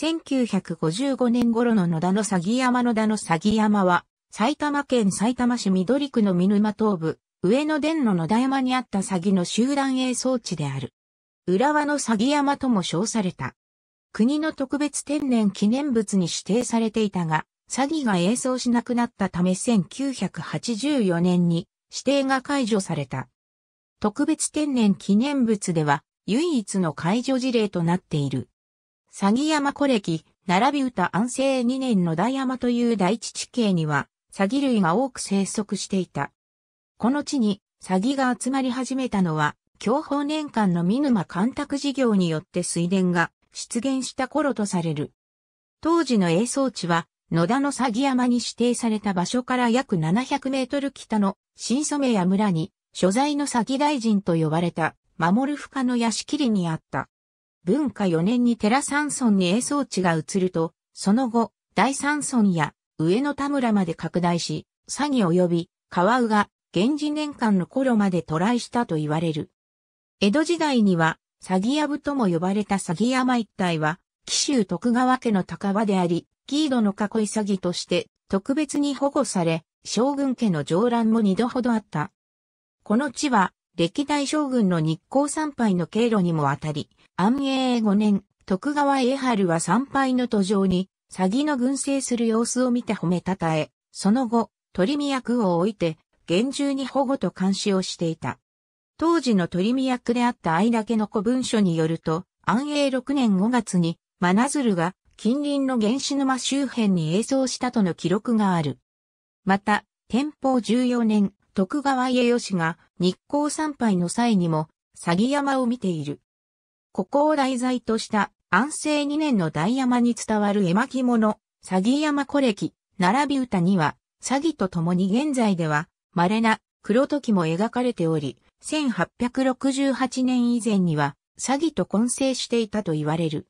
1955年頃の野田の鷺山野田の鷺山は、埼玉県埼玉市緑区の見沼東部、上野殿の野田山にあった鷺の集団営装置である。浦和の鷺山とも称された。国の特別天然記念物に指定されていたが、鷺が営装しなくなったため1984年に指定が解除された。特別天然記念物では唯一の解除事例となっている。詐欺山古暦、並び歌安政2年の大山という大地地形には、詐欺類が多く生息していた。この地に、詐欺が集まり始めたのは、享保年間の見沼干拓事業によって水田が出現した頃とされる。当時の映像地は、野田の詐欺山に指定された場所から約700メートル北の新染谷村に、所在の詐欺大臣と呼ばれた、守る深の屋敷にあった。文化4年に寺山村に栄装地が移ると、その後、大山村や上野田村まで拡大し、詐欺及び川宇が源氏年間の頃まで渡来したと言われる。江戸時代には、詐欺屋部とも呼ばれた詐欺山一帯は、紀州徳川家の高場であり、ギードの囲い詐欺として特別に保護され、将軍家の上乱も二度ほどあった。この地は歴代将軍の日光参拝の経路にもあたり、安永5年、徳川家春は参拝の途上に、詐欺の軍政する様子を見て褒めたたえ、その後、鳥見役を置いて、厳重に保護と監視をしていた。当時の鳥見役であった愛だけの古文書によると、安永6年5月に、真鶴が近隣の原始沼周辺に映像したとの記録がある。また、天保14年、徳川家吉が日光参拝の際にも、詐欺山を見ている。ここを題材とした安政2年の大山に伝わる絵巻物、詐欺山古歴、並び歌には、詐欺と共に現在では、稀な黒時も描かれており、1868年以前には、詐欺と混成していたと言われる。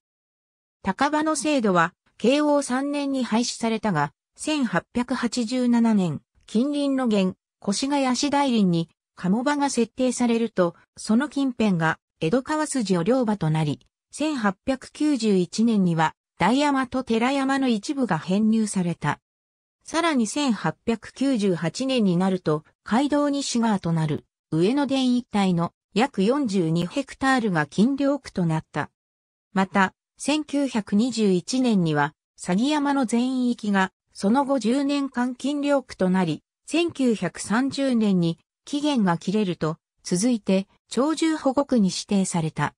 高場の制度は、慶応3年に廃止されたが、1887年、近隣の現、越谷市大林に鴨場が設定されると、その近辺が江戸川筋を両場となり、1891年には大山と寺山の一部が編入された。さらに1898年になると、街道西側となる上野田一帯の約42ヘクタールが金漁区となった。また、1921年には、詐欺山の全域が、その後10年間金漁区となり、1930年に期限が切れると、続いて、鳥獣保護区に指定された。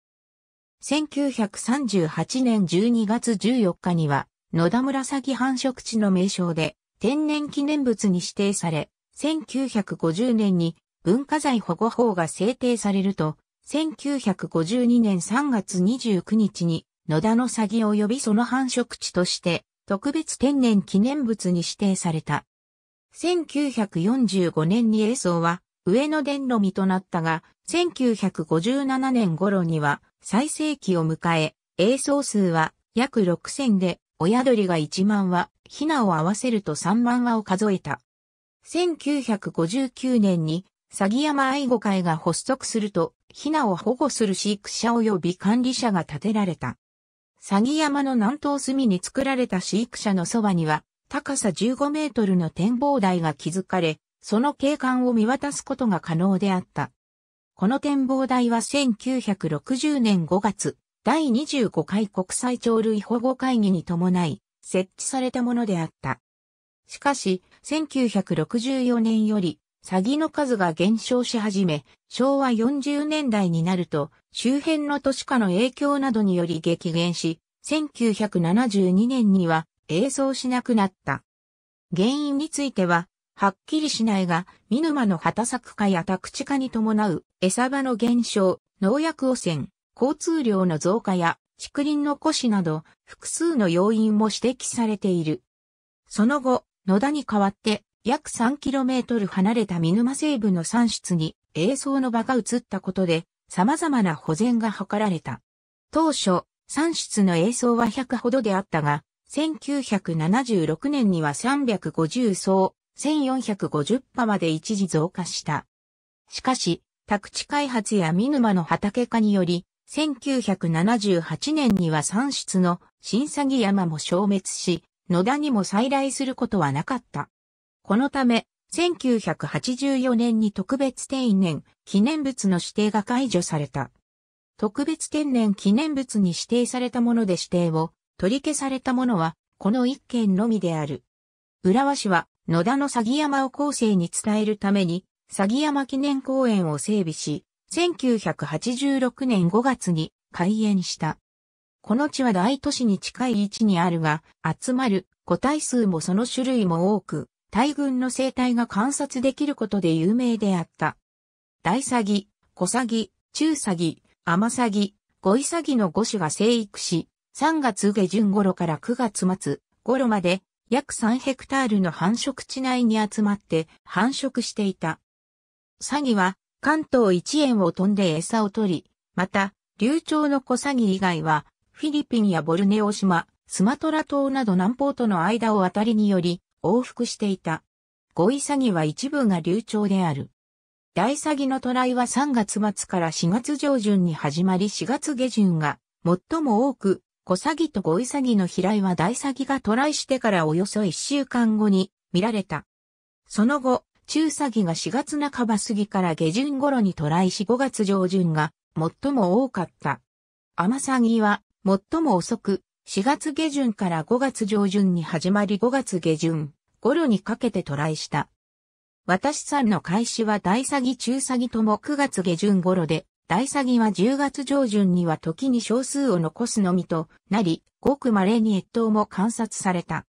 1938年12月14日には、野田紫繁殖地の名称で、天然記念物に指定され、1950年に文化財保護法が制定されると、1952年3月29日に野田の詐欺及びその繁殖地として特別天然記念物に指定された。1945年に映像は上野殿の見となったが、1957年頃には最盛期を迎え、映像数は約6000で、親鳥が1万羽、ひなを合わせると3万羽を数えた。1959年に、詐欺山愛護会が発足すると、ひなを保護する飼育者及び管理者が建てられた。詐欺山の南東隅に作られた飼育者のそばには、高さ15メートルの展望台が築かれ、その景観を見渡すことが可能であった。この展望台は1960年5月、第25回国際鳥類保護会議に伴い、設置されたものであった。しかし、1964年より、サギの数が減少し始め、昭和40年代になると、周辺の都市化の影響などにより激減し、1972年には、映像しなくなった。原因については、はっきりしないが、見沼の畑作化や宅地化に伴う餌場の減少、農薬汚染、交通量の増加や竹林の枯死など複数の要因も指摘されている。その後、野田に代わって約 3km 離れた見沼西部の産出に映像の場が移ったことで様々な保全が図られた。当初、産出の映像は100ほどであったが、1976年には350層、1450羽まで一時増加した。しかし、宅地開発や見沼の畑化により、1978年には産出の新詐欺山も消滅し、野田にも再来することはなかった。このため、1984年に特別天然記念物の指定が解除された。特別天然記念物に指定されたもので指定を取り消されたものは、この一件のみである。浦和市は野田の詐欺山を後世に伝えるために、詐欺山記念公園を整備し、1986年5月に開園した。この地は大都市に近い位置にあるが、集まる個体数もその種類も多く、大群の生態が観察できることで有名であった。大詐欺、小詐欺、中詐欺、甘詐欺、ゴイ詐欺の5種が生育し、3月下旬頃から9月末頃まで約3ヘクタールの繁殖地内に集まって繁殖していた。サギは関東一円を飛んで餌を取り、また、流暢の小サギ以外は、フィリピンやボルネオ島、スマトラ島など南方との間を渡りにより、往復していた。5位サギは一部が流暢である。大サギの渡来は3月末から4月上旬に始まり4月下旬が最も多く小詐欺とイ詐欺の飛来は大詐欺が渡来してからおよそ1週間後に見られた。その後、中詐欺が4月半ば過ぎから下旬頃に渡来し5月上旬が最も多かった。甘詐欺は最も遅く4月下旬から5月上旬に始まり5月下旬頃にかけて渡来した。私さんの開始は大詐欺中詐欺とも9月下旬頃で大詐欺は10月上旬には時に少数を残すのみとなり、ごく稀に越冬も観察された。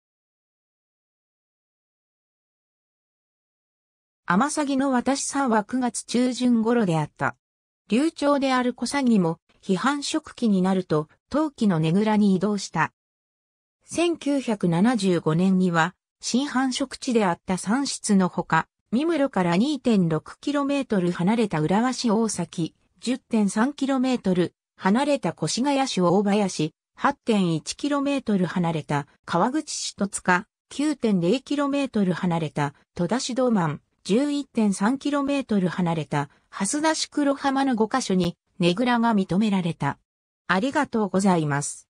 甘詐欺の私さんは9月中旬頃であった。流暢である小詐欺も、批判食期になると、陶器のねぐらに移動した。1975年には、新繁殖地であった山室のほか、三室から 2.6km 離れた浦和市大崎、10.3km 離れた越谷市大林、8.1km 離れた川口市戸塚、9.0km 離れた戸田市道満、11.3km 離れた蓮田市黒浜の5カ所にねぐらが認められた。ありがとうございます。